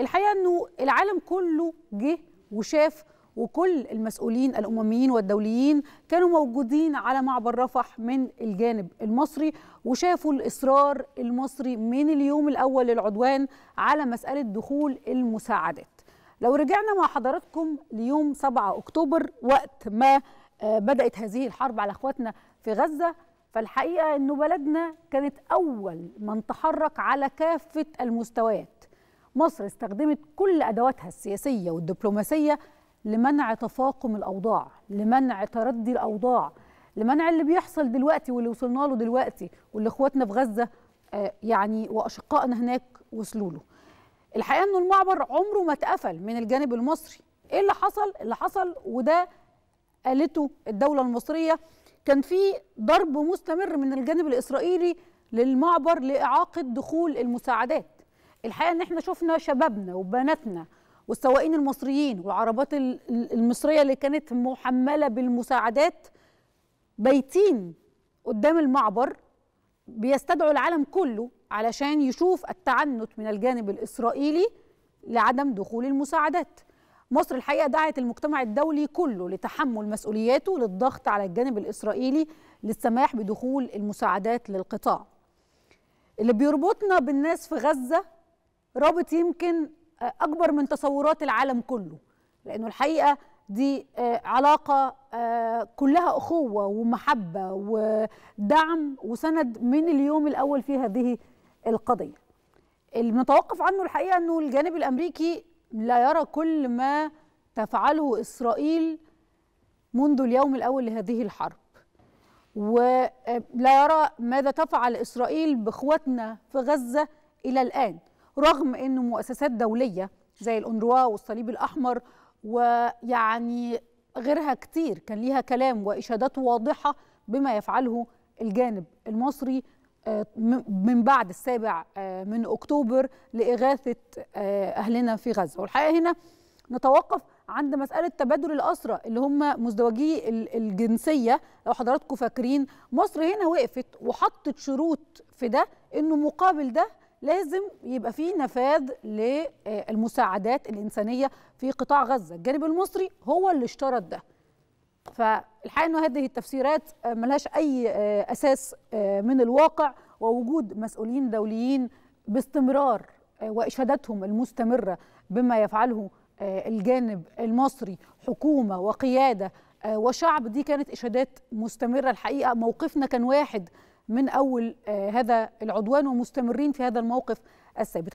الحقيقه انه العالم كله جه وشاف وكل المسؤولين الامميين والدوليين كانوا موجودين على معبر رفح من الجانب المصري وشافوا الاصرار المصري من اليوم الاول للعدوان على مساله دخول المساعدات. لو رجعنا مع حضراتكم ليوم 7 اكتوبر وقت ما آه، بدات هذه الحرب على اخواتنا في غزه فالحقيقه انه بلدنا كانت اول من تحرك على كافه المستويات مصر استخدمت كل أدواتها السياسية والدبلوماسية لمنع تفاقم الأوضاع لمنع تردي الأوضاع لمنع اللي بيحصل دلوقتي واللي وصلنا له دلوقتي واللي اخواتنا في غزة آه، يعني وأشقائنا هناك وصلوا له الحقيقة أنه المعبر عمره ما اتقفل من الجانب المصري إيه اللي حصل؟ اللي حصل وده قالته الدولة المصرية كان في ضرب مستمر من الجانب الإسرائيلي للمعبر لإعاقة دخول المساعدات الحقيقه ان احنا شفنا شبابنا وبناتنا والسواقين المصريين والعربات المصريه اللي كانت محمله بالمساعدات بايتين قدام المعبر بيستدعوا العالم كله علشان يشوف التعنت من الجانب الاسرائيلي لعدم دخول المساعدات. مصر الحقيقه دعت المجتمع الدولي كله لتحمل مسؤولياته للضغط على الجانب الاسرائيلي للسماح بدخول المساعدات للقطاع. اللي بيربطنا بالناس في غزه رابط يمكن آه، اكبر من تصورات العالم كله لانه الحقيقه دي آه، علاقه آه، كلها اخوه ومحبه ودعم وسند من اليوم الاول في هذه القضيه المتوقف عنه الحقيقه انه الجانب الامريكي لا يرى كل ما تفعله اسرائيل منذ اليوم الاول لهذه الحرب ولا يرى ماذا تفعل اسرائيل باخواتنا في غزه الى الان رغم أن مؤسسات دولية زي الانروا والصليب الأحمر ويعني غيرها كتير كان ليها كلام وإشادات واضحة بما يفعله الجانب المصري آه، من بعد السابع آه، من أكتوبر لإغاثة آه، أهلنا في غزة والحقيقة هنا نتوقف عند مسألة تبادل الأسرى اللي هم مزدوجي الجنسية لو حضراتكم فاكرين مصر هنا وقفت وحطت شروط في ده إنه مقابل ده لازم يبقى في نفاذ للمساعدات الإنسانية في قطاع غزة الجانب المصري هو اللي اشترط ده فالحقيقة انه هذه التفسيرات ملهاش أي أساس من الواقع ووجود مسؤولين دوليين باستمرار وإشهاداتهم المستمرة بما يفعله الجانب المصري حكومة وقيادة وشعب دي كانت اشادات مستمرة الحقيقة موقفنا كان واحد من أول آه، هذا العدوان ومستمرين في هذا الموقف الثابت